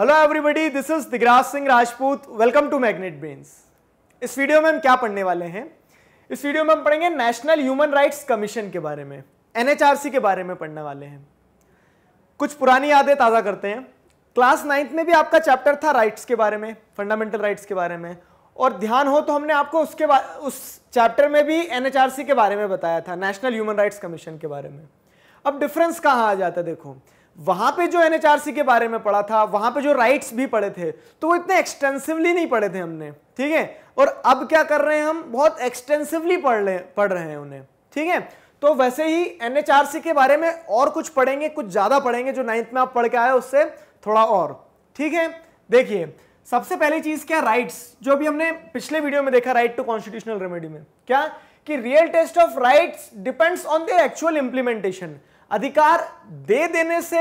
hello everybody this is Digraj Singh Rajput welcome to Magnet Brains इस video में हम क्या पढ़ने वाले हैं इस वीडियो में हम पढ़ेंगे नेशनल ह्यूमन राइट्स कमीशन के बारे में एनएचआरसी के बारे में पढ़ने वाले हैं कुछ पुरानी यादें ताज़ा करते हैं क्लास नाइन्थ में भी आपका चैप्टर था राइट्स के बारे में फंडामेंटल राइट्स के बारे में और ध्यान हो तो हमने आपको उसके उस चैप्टर में भी एन के बारे में बताया था नेशनल ह्यूमन राइट्स कमीशन के बारे में अब डिफरेंस कहाँ आ जाता है देखो वहां पे जो एनएचआरसी के बारे में पढ़ा था वहां पे जो राइट्स भी पढ़े थे तो वो इतने एक्सटेंसिवली नहीं पढ़े थे हमने ठीक है और अब क्या कर रहे हैं हम बहुत एक्सटेंसिवली पढ़ ले पढ़ रहे हैं उन्हें ठीक है तो वैसे ही एनएचआरसी के बारे में और कुछ पढ़ेंगे कुछ ज्यादा पढ़ेंगे जो नाइन्थ में आप पढ़ के आए उससे थोड़ा और ठीक है देखिए सबसे पहली चीज क्या राइट्स जो अभी हमने पिछले वीडियो में देखा राइट टू कॉन्स्टिट्यूशनल रेमेडी में क्या कि real test of rights depends on their actual implementation अधिकार दे देने से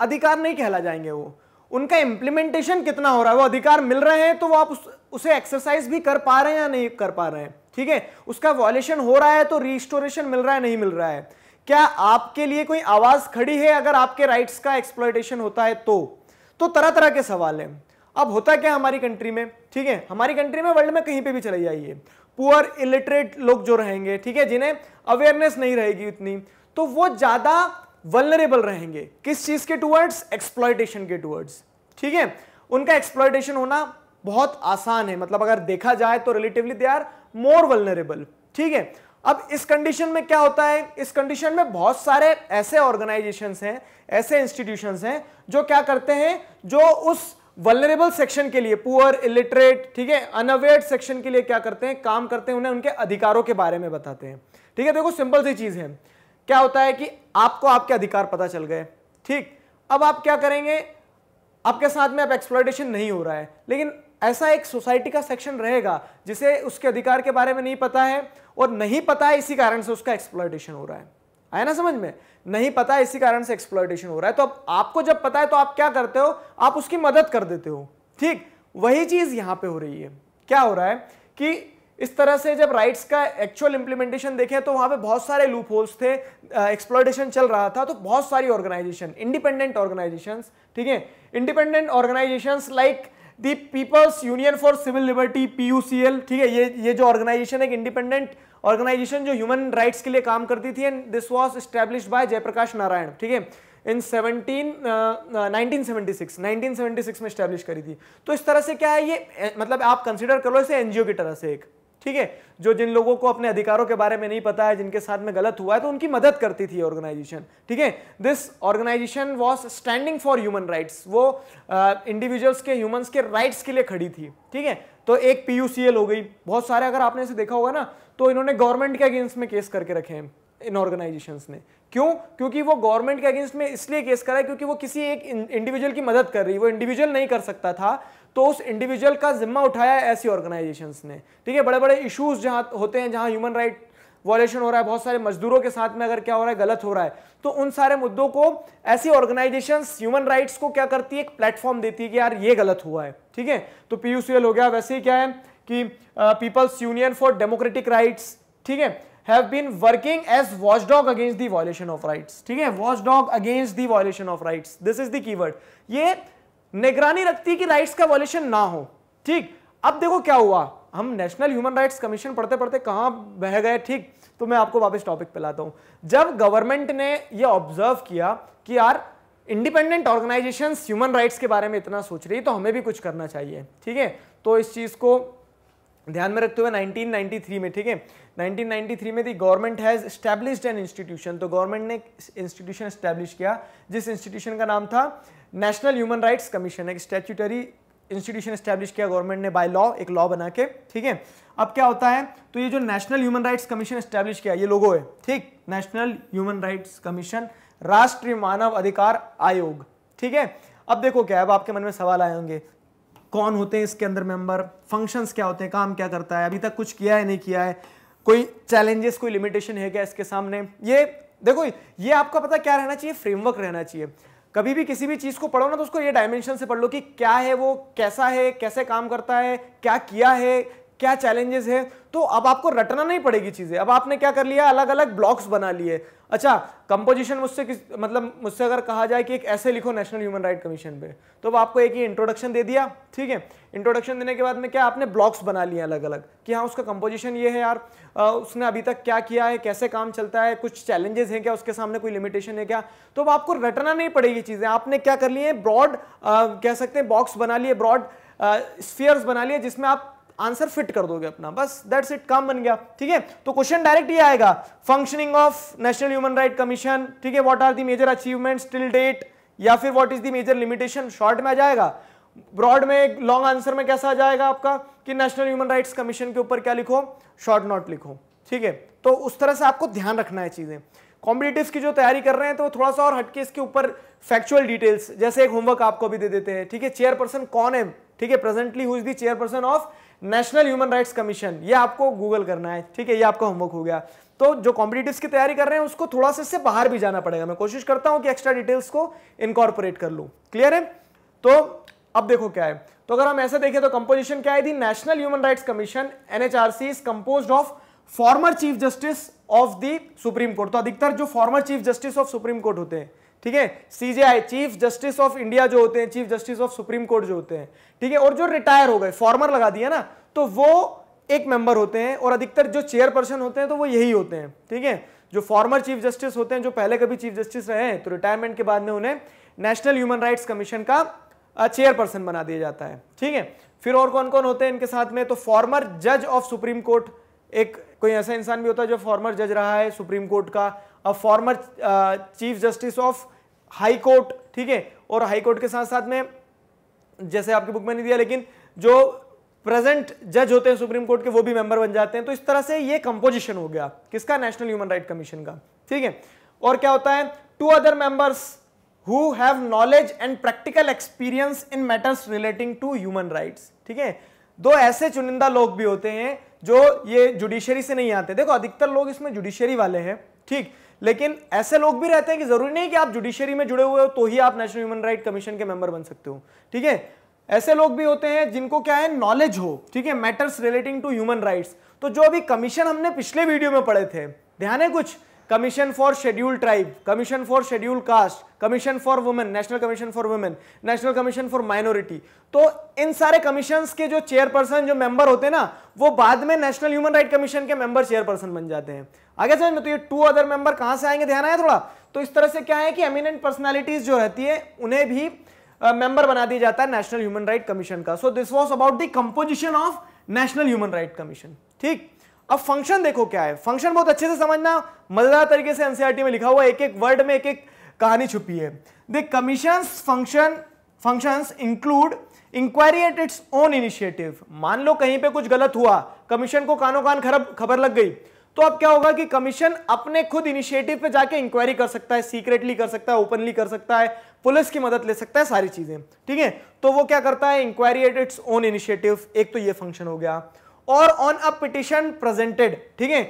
अधिकार नहीं कहला जाएंगे वो उनका इंप्लीमेंटेशन कितना हो रहा है वो अधिकार मिल रहे हैं तो वो आप उस, उसे एक्सरसाइज भी कर पा रहे हैं या नहीं कर पा रहे हैं ठीक है उसका वॉल्यूशन हो रहा है तो रिस्टोरेशन मिल रहा है नहीं मिल रहा है क्या आपके लिए कोई आवाज खड़ी है अगर आपके राइट्स का एक्सप्लोइटेशन होता है तो तो तरह तरह के सवाल हैं अब होता क्या हमारी कंट्री में ठीक है हमारी कंट्री में वर्ल्ड में कहीं पे भी चले जाइए पुअर इलिटरेट लोग जो रहेंगे ठीक है जिन्हें अवेयरनेस नहीं रहेगी उतनी तो वो ज्यादा वलरेबल रहेंगे किस चीज के टूवर्ड्स एक्सप्लॉयटेशन के टूवर्ड्स ठीक है उनका एक्सप्लॉयटेशन होना बहुत आसान है मतलब अगर देखा जाए तो relatively they are more vulnerable ठीक है अब इस कंडीशन में क्या होता है इस कंडीशन में बहुत सारे ऐसे ऑर्गेनाइजेशन हैं ऐसे इंस्टीट्यूशन हैं जो क्या करते हैं जो उस वलरेबल सेक्शन के लिए पुअर इलिटरेट ठीक है अनअवेयर सेक्शन के लिए क्या करते हैं काम करते हैं उन्हें उनके अधिकारों के बारे में बताते हैं ठीक है देखो सिंपल सी चीज है क्या होता है कि आपको आपके अधिकार पता चल गए ठीक अब आप क्या करेंगे आपके साथ में अब एक्सप्लॉयटेशन नहीं हो रहा है लेकिन ऐसा एक सोसाइटी का सेक्शन रहेगा जिसे उसके अधिकार के बारे में नहीं पता है और नहीं पता है इसी कारण से उसका एक्सप्लॉयटेशन हो रहा है आया ना समझ में नहीं पता है इसी कारण से एक्सप्लॉयटेशन हो रहा है तो अब आपको जब पता है तो आप क्या करते हो आप उसकी मदद कर देते हो ठीक वही चीज यहां पे हो रही है क्या हो रहा है कि इस तरह से जब राइट्स का एक्चुअल इंप्लीमेंटेशन देखें तो वहाँ पे बहुत सारे लूप होल्स थे एक्सप्लॉयटेशन चल रहा था तो बहुत सारी ऑर्गेनाइजेशन इंडिपेंडेंट ऑर्गेनाइजेशंस ठीक है independent organisations like the People's Union for Civil Liberty PUCL ठीक है ये ये जो ऑर्गेनाइजेशन एक इंडिपेंडेंट ऑर्गेनाइजेशन जो ह्यूमन राइट्स के लिए काम करती थी and this was establish by Jayaprakash Narayan ठीक है इन 17 1976 1976 में स्टैब्लिश करी थी तो इस तरह से क्या है ये मतलब आप कंसिडर कर लो इसे एनजीओ की तरह से एक ठीक है जो जिन लोगों को अपने अधिकारों के बारे में नहीं पता है जिनके साथ में गलत हुआ है तो उनकी मदद करती थी ऑर्गेनाइजेशन ठीक है this organisation was standing for human rights वो इंडिविजुअल्स के ह्यूमंस के राइट्स के लिए खड़ी थी ठीक है तो एक पी हो गई बहुत सारे अगर आपने इसे देखा होगा ना तो इन्होंने गवर्नमेंट के अगेंस्ट में केस करके रखे हैं इन ऑर्गेनाइजेशन ने क्यों क्योंकि वो गवर्नमेंट के अगेंस्ट में इसलिए केस करा है क्योंकि वो किसी एक इंडिविजुअल की मदद कर रही वो इंडिविजुअल नहीं कर सकता था तो उस इंडिविजुअल का जिम्मा उठाया है ऐसी ऑर्गेनाइजेशन ने ठीक है बड़े बड़े इशूज़ जहाँ होते हैं जहाँ ह्यूमन राइट वॉलेशन हो रहा है बहुत सारे मजदूरों के साथ में अगर क्या हो रहा है गलत हो रहा है तो उन सारे मुद्दों को ऐसी ऑर्गेनाइजेशन ह्यूमन राइट्स को क्या करती है एक प्लेटफॉर्म देती है कि यार ये गलत हुआ है ठीक है तो पी हो गया वैसे ही क्या है कि People's Union for Democratic Rights ठीक है have been working as watchdog against the violation of rights ठीक है watchdog against the violation of rights this is the keyword ये निगरानी रखती है कि राइट्स का वॉल्यूशन ना हो ठीक अब देखो क्या हुआ हम नेशनल ह्यूमन राइट्स कमीशन पढ़ते पढ़ते कहां बह गए ठीक तो मैं आपको वापस टॉपिक पे लाता हूं जब गवर्नमेंट ने ये ऑब्जर्व किया कि यार इंडिपेंडेंट ऑर्गेनाइजेशन ह्यूमन राइट्स के बारे में इतना सोच रही है तो हमें भी कुछ करना चाहिए ठीक है तो इस चीज़ को ध्यान में रखते हुए 1993 में ठीक है 1993 में the government has established an institution तो गवर्नमेंट ने इंस्टीट्यूशन स्टैब्लिश किया जिस इंस्टीट्यूशन का नाम था नेशनल ह्यूमन राइट्स कमीशन एक स्टैट्यूटरी इंस्टीट्यूशन स्टैब्लिश किया गवर्नमेंट ने बाय लॉ एक लॉ बना के ठीक है अब क्या होता है तो ये जो national human rights commission establish किया ये लोगो है ठीक नेशनल ह्यूमन राइट्स कमीशन राष्ट्रीय मानव अधिकार आयोग ठीक है अब देखो क्या अब आपके मन में सवाल आए होंगे कौन होते हैं इसके अंदर मेंबर फंक्शंस क्या होते हैं काम क्या करता है अभी तक कुछ किया है नहीं किया है कोई चैलेंजेस कोई लिमिटेशन है क्या इसके सामने ये देखो ये आपका पता क्या रहना चाहिए फ्रेमवर्क रहना चाहिए कभी भी किसी भी चीज़ को पढ़ो ना तो उसको ये डायमेंशन से पढ़ लो कि क्या है वो कैसा है कैसे काम करता है क्या किया है क्या चैलेंजेस है तो अब आपको रटना नहीं पड़ेगी चीज़ें अब आपने क्या कर लिया अलग अलग ब्लॉक्स बना लिए अच्छा कंपोजिशन मुझसे किस मतलब मुझसे अगर कहा जाए कि एक ऐसे लिखो नेशनल ह्यूमन राइट कमीशन पे तो अब आपको एक ही इंट्रोडक्शन दे दिया ठीक है इंट्रोडक्शन देने के बाद में क्या आपने ब्लॉक्स बना लिए अलग अलग कि हाँ उसका कंपोजिशन ये है यार आ, उसने अभी तक क्या किया है कैसे काम चलता है कुछ चैलेंजेस हैं क्या उसके सामने कोई लिमिटेशन है क्या तो अब आपको रटना नहीं पड़ेगी चीज़ें आपने क्या कर लिए ब्रॉड कह सकते हैं बॉक्स बना लिए ब्रॉड स्फियर्स बना लिए जिसमें आप आंसर फिट कर दोगे अपना बस दैट्स इट काम बन गया ठीक है तो क्वेश्चन डायरेक्ट ये आएगा functioning of national human right commission ठीक है what are the major achievements till date या फिर what is the major limitation short में आ जाएगा ब्रॉड में लॉन्ग आंसर में कैसा आ जाएगा आपका कि नेशनल ह्यूमन राइट्स कमीशन के ऊपर क्या लिखो शॉर्ट नोट लिखो ठीक है तो उस तरह से आपको ध्यान रखना है चीज़ें कॉम्पिटेटिव की जो तैयारी कर रहे हैं तो थोड़ा सा और हटके इसके ऊपर फैक्चुअल डिटेल्स जैसे एक होमवर्क आपको भी दे देते हैं ठीक है चेयरपर्सन कौन है ठीक है presently who is the chairperson of national human rights commission ये आपको गूगल करना है ठीक है ये आपका होमवर्क हो गया तो जो कॉम्पिटेटिव की तैयारी कर रहे हैं उसको थोड़ा सा इससे बाहर भी जाना पड़ेगा मैं कोशिश करता हूं कि एक्स्ट्रा डिटेल्स को इनकॉर्पोरेट कर लू क्लियर है तो अब देखो क्या है तो अगर हम ऐसे देखें तो कंपोजिशन क्या है the national human rights commission NHRC is compose of former chief justice of the supreme court तो अधिकतर जो former chief justice of supreme court होते हैं ठीक है CJI chief justice of India जो होते हैं chief justice of supreme court जो होते हैं ठीक है और जो रिटायर हो गए फॉर्मर लगा दिया ना तो वो एक मेंबर होते हैं और अधिकतर जो चेयरपर्सन होते हैं तो वो यही होते हैं ठीक है जो फॉर्मर चीफ जस्टिस होते हैं जो पहले कभी चीफ जस्टिस रहे हैं तो रिटायरमेंट के बाद में उन्हें नेशनल ह्यूमन राइट्स कमीशन का चेयरपर्सन बना दिया जाता है ठीक है फिर और कौन कौन होते हैं इनके साथ में तो फॉर्मर जज ऑफ सुप्रीम कोर्ट एक कोई ऐसा इंसान भी होता है जो फॉर्मर जज रहा है सुप्रीम कोर्ट का अब former chief justice of high court ठीक है और हाई कोर्ट के साथ साथ में जैसे आपकी बुक में नहीं दिया लेकिन जो प्रेजेंट जज होते हैं सुप्रीम कोर्ट के वो भी मेंबर बन जाते हैं तो इस तरह से ये कंपोजिशन हो गया किसका नेशनल ह्यूमन राइट कमीशन का ठीक है और क्या होता है two other members who have knowledge and practical experience in matters relating to human rights ठीक है दो ऐसे चुनिंदा लोग भी होते हैं जो ये जुडिशरी से नहीं आते देखो अधिकतर लोग इसमें जुडिशरी वाले हैं ठीक लेकिन ऐसे लोग भी रहते हैं कि जरूरी नहीं कि आप जुडिशरी में जुड़े हुए हो तो ही आप नेशनल ह्यूमन राइट कमीशन के मेंबर बन सकते हो ठीक है ऐसे लोग भी होते हैं जिनको क्या है नॉलेज हो ठीक है matters relating to human rights तो जो अभी कमीशन हमने पिछले वीडियो में पढ़े थे ध्यान है कुछ commission for schedule tribe commission for schedule caste commission for women national commission for women national commission for minority तो इन सारे कमीशन के जो चेयरपर्सन जो मेंबर होते हैं ना वो बाद में नेशनल ह्यूमन राइट कमीशन के मेंबर चेयरपर्सन बन जाते हैं आगे समझ में तो ये टू अदर मेंबर कहां से आएंगे ध्यान आया थोड़ा तो इस तरह से क्या है कि एमिनेंट पर्सनैलिटीज जो रहती है उन्हें भी मेंबर बना दिया जाता है नेशनल ह्यूमन राइट कमीशन का so this was about the composition of national human right commission ठीक अब फंक्शन देखो क्या है फंक्शन बहुत अच्छे से समझना मजेदार तरीके से एनसीआरटी में लिखा हुआ एक एक वर्ड में एक एक कहानी छुपी है the commission function function include inquiry at its own initiative मान लो कहीं पे कुछ गलत हुआ कमीशन को कानो कान खराब खबर लग गई तो अब क्या होगा कि कमीशन अपने खुद इनिशिएटिव पे जाके इंक्वायरी कर सकता है सीक्रेटली कर सकता है ओपनली कर सकता है पुलिस की मदद ले सकता है सारी चीजें ठीक है तो वो क्या करता है inquiry at its own initiative एक तो ये फंक्शन हो गया और ऑन अ पिटिशन प्रेजेंटेड ठीक है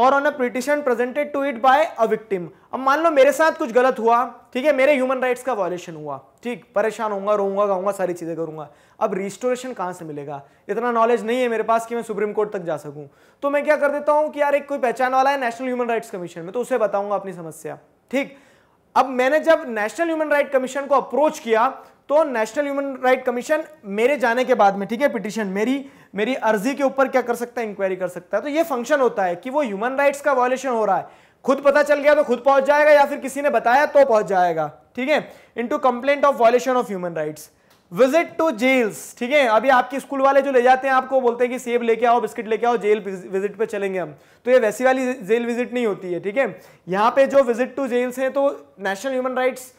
और on a petition presented to it by a victim अब मान लो मेरे साथ कुछ गलत हुआ ठीक है मेरे ह्यूमन राइट्स का वायोलेशन हुआ ठीक परेशान होऊंगा रोऊंगा गाऊंगा सारी चीज़ें करूंगा अब रिस्टोरेशन कहां से मिलेगा इतना नॉलेज नहीं है मेरे पास कि मैं सुप्रीम कोर्ट तक जा सकूं तो मैं क्या कर देता हूं कि यार एक कोई पहचान वाला है नेशनल ह्यूमन राइट्स कमीशन में तो उसे बताऊंगा अपनी समस्या ठीक अब मैंने जब नेशनल ह्यूमन राइट कमीशन को अप्रोच किया तो नेशनल ह्यूमन राइट कमीशन मेरे जाने के बाद में ठीक है पिटिशन मेरी मेरी अर्जी के ऊपर क्या कर सकता है इंक्वायरी कर सकता है तो ये फंक्शन होता है कि वो ह्यूमन राइट्स का वॉयेशन हो रहा है खुद पता चल गया तो खुद पहुंच जाएगा या फिर किसी ने बताया तो पहुंच जाएगा ठीक है into complaint of violation of human rights visit to jails ठीक है अभी आपके स्कूल वाले जो ले जाते हैं आपको बोलते हैं कि सेब लेके आओ बिस्किट लेके आओ जेल विजिट पे चलेंगे हम तो ये वैसी वाली जेल विजिट नहीं होती है ठीक है यहाँ पे जो विजिट टू जेल्स हैं तो नेशनल ह्यूमन राइट्स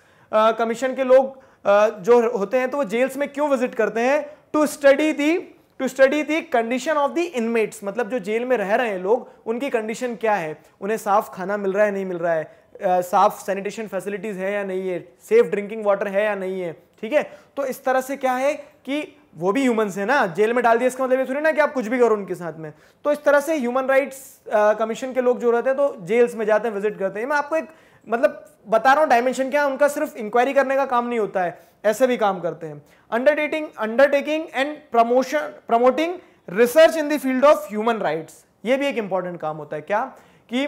कमीशन के लोग uh, जो होते हैं तो वो जेल्स में क्यों विजिट करते हैं to study the to study the condition of the inmates मतलब जो जेल में रह रहे हैं लोग उनकी कंडीशन क्या है उन्हें साफ खाना मिल रहा है नहीं मिल रहा है साफ सैनिटेशन फैसिलिटीज़ है या नहीं है सेफ ड्रिंकिंग वाटर है या नहीं है ठीक है तो इस तरह से क्या है कि वो भी ह्यूमंस है ना जेल में डाल दिया इसका मतलब ये थोड़ी ना कि आप कुछ भी करो उनके साथ में तो इस तरह से ह्यूमन राइट्स कमीशन के लोग जो रहते हैं तो जेल्स में जाते हैं विजिट करते हैं मैं आपको एक मतलब बता रहा हूँ डायमेंशन क्या है उनका सिर्फ इंक्वायरी करने का काम नहीं होता है ऐसे भी काम करते हैं undertaking undertaking and promotion promoting research in the field of human rights ये भी एक इंपॉर्टेंट काम होता है क्या कि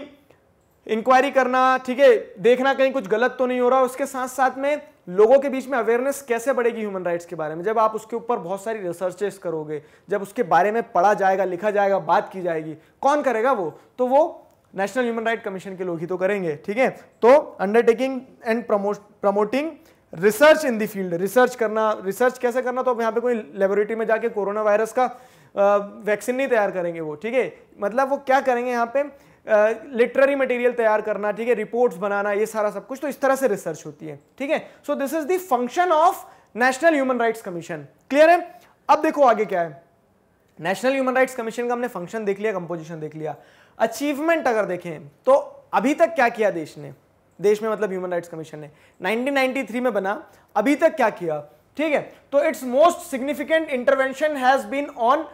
इंक्वायरी करना ठीक है देखना कहीं कुछ गलत तो नहीं हो रहा उसके साथ साथ में लोगों के बीच में अवेयरनेस कैसे बढ़ेगी ह्यूमन राइट्स के बारे में जब आप उसके ऊपर बहुत सारी रिसर्चेस करोगे जब उसके बारे में पढ़ा जाएगा लिखा जाएगा बात की जाएगी कौन करेगा वो तो वो नेशनल ह्यूमन राइट कमीशन के लोग ही तो करेंगे ठीक है तो undertaking and promoting research in the field research करना रिसर्च कैसे करना तो अब यहाँ पे कोई लेबोरेटरी में जाके कोरोना वायरस का वैक्सीन नहीं तैयार करेंगे वो ठीक है मतलब वो क्या करेंगे यहाँ पे लिटरेरी मटेरियल तैयार करना ठीक है रिपोर्ट्स बनाना ये सारा सब कुछ तो इस तरह से रिसर्च होती है ठीक है so this is the function of national human rights commission clear है अब देखो आगे क्या है नेशनल ह्यूमन राइट्स कमीशन का हमने फंक्शन देख लिया कंपोजिशन देख लिया अचीवमेंट अगर देखें तो अभी तक क्या किया देश ने देश में मतलब ह्यूमन राइट्स कमीशन ने 1993 में बना अभी तक क्या किया ठीक है तो its most significant intervention has been on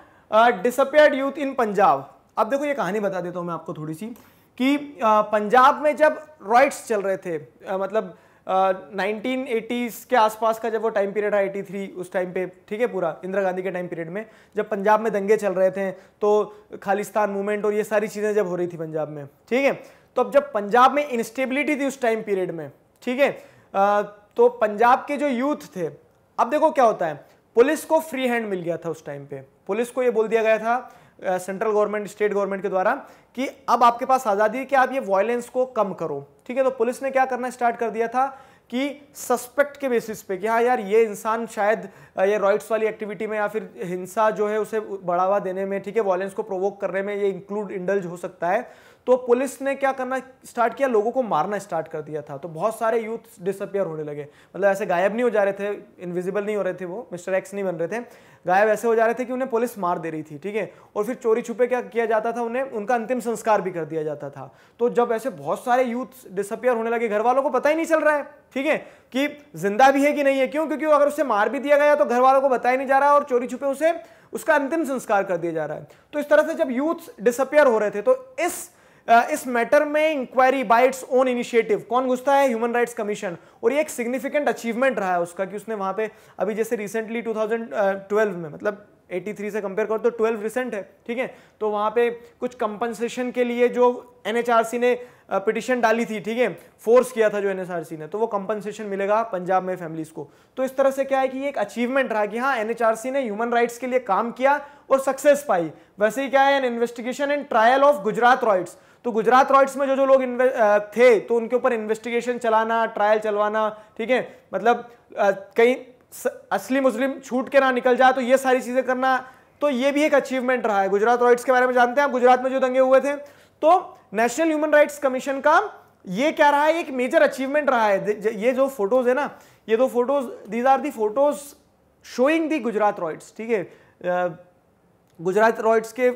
disappeared youth in Punjab अब देखो ये कहानी बता देता हूँ मैं आपको थोड़ी सी कि पंजाब में जब रॉइट्स चल रहे थे मतलब नाइनटीन एटीज़ के आसपास का जब वो टाइम पीरियड है एटी थ्री उस टाइम पे ठीक है पूरा इंदिरा गांधी के टाइम पीरियड में जब पंजाब में दंगे चल रहे थे तो खालिस्तान मूवमेंट और ये सारी चीज़ें जब हो रही थी पंजाब में ठीक है तो अब जब पंजाब में इंस्टेबिलिटी थी उस टाइम पीरियड में ठीक है तो पंजाब के जो यूथ थे अब देखो क्या होता है पुलिस को फ्री हैंड मिल गया था उस टाइम पे पुलिस को ये बोल दिया गया था सेंट्रल गवर्नमेंट स्टेट गवर्नमेंट के द्वारा कि अब आपके पास आज़ादी है कि आप ये वॉयलेंस को कम करो ठीक है तो पुलिस ने क्या करना स्टार्ट कर दिया था कि सस्पेक्ट के बेसिस पे कि हाँ यार ये इंसान शायद ये रॉइट्स वाली एक्टिविटी में या फिर हिंसा जो है उसे बढ़ावा देने में ठीक है वॉयेंस को प्रोवोक करने में ये इंक्लूड इंडल्ज हो सकता है तो पुलिस ने क्या करना स्टार्ट किया लोगों को मारना स्टार्ट कर दिया था तो बहुत सारे यूथ डिसअपियर होने लगे मतलब ऐसे गायब नहीं हो जा रहे थे इनविजिबल नहीं हो रहे थे वो मिस्टर एक्स नहीं बन रहे थे गायब ऐसे हो जा रहे थे कि उन्हें पुलिस मार दे रही थी ठीक है और फिर चोरी छुपे क्या किया जाता था उन्हें उनका अंतिम संस्कार भी कर दिया जाता था तो जब ऐसे बहुत सारे यूथ डिसअपियर होने लगे घर वालों को पता ही नहीं चल रहा है ठीक है कि जिंदा भी है कि नहीं है क्यों क्योंकि अगर उसे मार भी दिया गया तो घर वालों को बताया नहीं जा रहा और चोरी छुपे उसे उसका अंतिम संस्कार कर दिया जा रहा है तो इस तरह से जब यूथ डिसअपियर हो रहे थे तो इस इस मैटर में inquiry by its own initiative कौन घुसता है ह्यूमन राइट्स कमीशन और ये एक सिग्निफिकेंट अचीवमेंट रहा है उसका कि उसने वहां पे अभी जैसे रिसेंटली 2012 में मतलब 83 से कंपेयर करो तो 12 रिसेंट है ठीक है तो वहाँ पे कुछ कंपनसेशन के लिए जो एनएचआरसी ने पिटिशन डाली थी ठीक है फोर्स किया था जो एनएचआरसी ने तो वो कंपनसेशन मिलेगा पंजाब में फैमिलीज को तो इस तरह से क्या है कि एक अचीवमेंट रहा कि हाँ एनएचआरसी ने ह्यूमन राइट्स के लिए काम किया और सक्सेस पाई वैसे ही क्या है an investigation and trial of Gujarat riots तो गुजरात रॉइट्स में जो जो लोग थे तो उनके ऊपर इन्वेस्टिगेशन चलाना ट्रायल चलवाना ठीक है मतलब कई असली मुस्लिम छूट के ना निकल जाए तो ये सारी चीज़ें करना तो ये भी एक अचीवमेंट रहा है गुजरात राइट्स के बारे में जानते हैं आप गुजरात में जो दंगे हुए थे तो नेशनल ह्यूमन राइट्स कमीशन का ये क्या रहा है एक मेजर अचीवमेंट रहा है ये जो फोटोज है ना ये दो photos these are the photos showing the Gujarat riots ठीक है गुजरात रॉयट्स के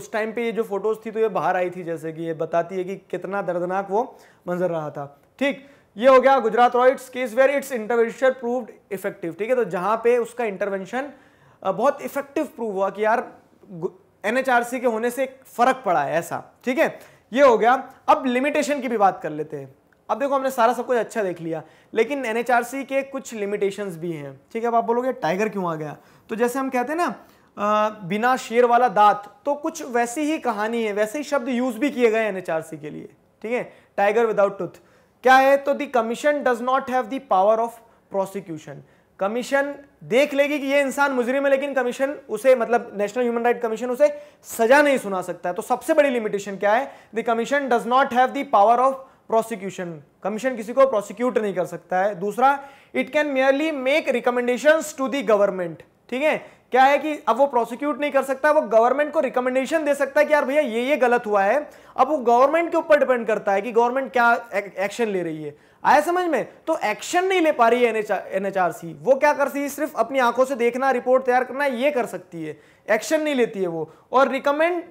उस टाइम पे ये जो फोटोज थी तो ये बाहर आई थी जैसे कि ये बताती है कि कितना दर्दनाक वो मंजर रहा था ठीक ये हो गया Gujarat riots case where its intervention proved effective ठीक है तो जहां पे उसका इंटरवेंशन बहुत इफेक्टिव प्रूव हुआ कि यार एनएचआरसी के होने से फर्क पड़ा है ऐसा ठीक है ये हो गया अब लिमिटेशन की भी बात कर लेते हैं अब देखो हमने सारा सब कुछ अच्छा देख लिया लेकिन एनएचआरसी के कुछ लिमिटेशंस भी हैं ठीक है अब आप बोलोगे टाइगर क्यों आ गया तो जैसे हम कहते हैं ना आ, बिना शेर वाला दांत तो कुछ वैसी ही कहानी है वैसे ही शब्द यूज भी किए गए एनएचआरसी के लिए ठीक है टाइगर विदाउट टूथ क्या है तो the commission does not have the power of prosecution commission देख लेगी कि ये इंसान मुजरिम है लेकिन कमीशन उसे मतलब नेशनल ह्यूमन राइट कमीशन उसे सजा नहीं सुना सकता है तो सबसे बड़ी लिमिटेशन क्या है the commission does not have the power of prosecution commission किसी को प्रोसिक्यूट नहीं कर सकता है दूसरा it can merely make recommendation to the government ठीक है क्या है कि अब वो प्रोसिक्यूट नहीं कर सकता वो गवर्नमेंट को रिकमेंडेशन दे सकता है कि यार भैया ये ये गलत हुआ है अब वो गवर्नमेंट के ऊपर डिपेंड करता है कि गवर्नमेंट क्या एक्शन ले रही है आया समझ में तो एक्शन नहीं ले पा रही है एनएचआरसी वो क्या कर सकती है सिर्फ अपनी आंखों से देखना रिपोर्ट तैयार करना ये कर सकती है एक्शन नहीं लेती है वो और recommend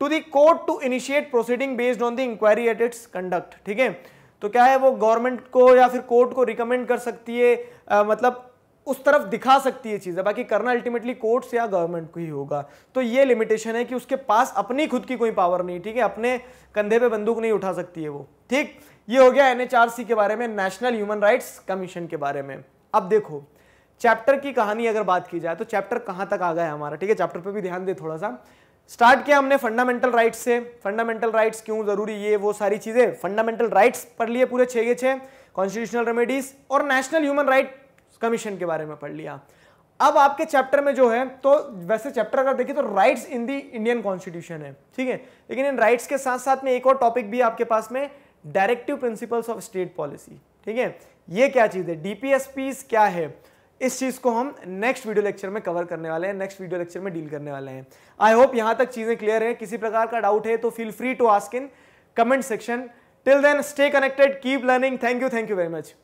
to the court to initiate proceeding based on the inquiry at its conduct ठीक है तो क्या है वो गवर्नमेंट को या फिर कोर्ट को रिकमेंड कर सकती है आ, मतलब उस तरफ दिखा सकती है चीज़ें बाकी करना अल्टीमेटली कोर्ट्स या गवर्नमेंट को ही होगा तो ये लिमिटेशन है कि उसके पास अपनी खुद की कोई पावर नहीं ठीक है अपने कंधे पे बंदूक नहीं उठा सकती है वो ठीक ये हो गया एनएचआरसी के बारे में नेशनल ह्यूमन राइट्स कमीशन के बारे में अब देखो चैप्टर की कहानी अगर बात की जाए तो चैप्टर कहाँ तक आ गया हमारा ठीक है चैप्टर पर भी ध्यान दे थोड़ा सा स्टार्ट किया हमने फंडामेंटल राइट्स से फंडामेंटल राइट्स क्यों ज़रूरी ये वो सारी चीज़ें फंडामेंटल राइट्स पढ़ लिए पूरे छः के छः कॉन्स्टिट्यूशनल रेमेडीज और नेशनल ह्यूमन राइट कमीशन के बारे में पढ़ लिया अब आपके चैप्टर में जो है तो वैसे चैप्टर अगर देखिए तो rights in the Indian constitution है ठीक है लेकिन इन राइट्स के साथ साथ में एक और टॉपिक भी आपके पास में directive principles of state policy ठीक है ये क्या चीज़ है डीपीएसपी क्या है इस चीज़ को हम नेक्स्ट वीडियो लेक्चर में कवर करने वाले हैं नेक्स्ट वीडियो लेक्चर में डील करने वाले हैं आई होप यहां तक चीज़ें क्लियर है किसी प्रकार का डाउट है तो feel free to ask in comment section till then stay connected keep learning thank you thank you very much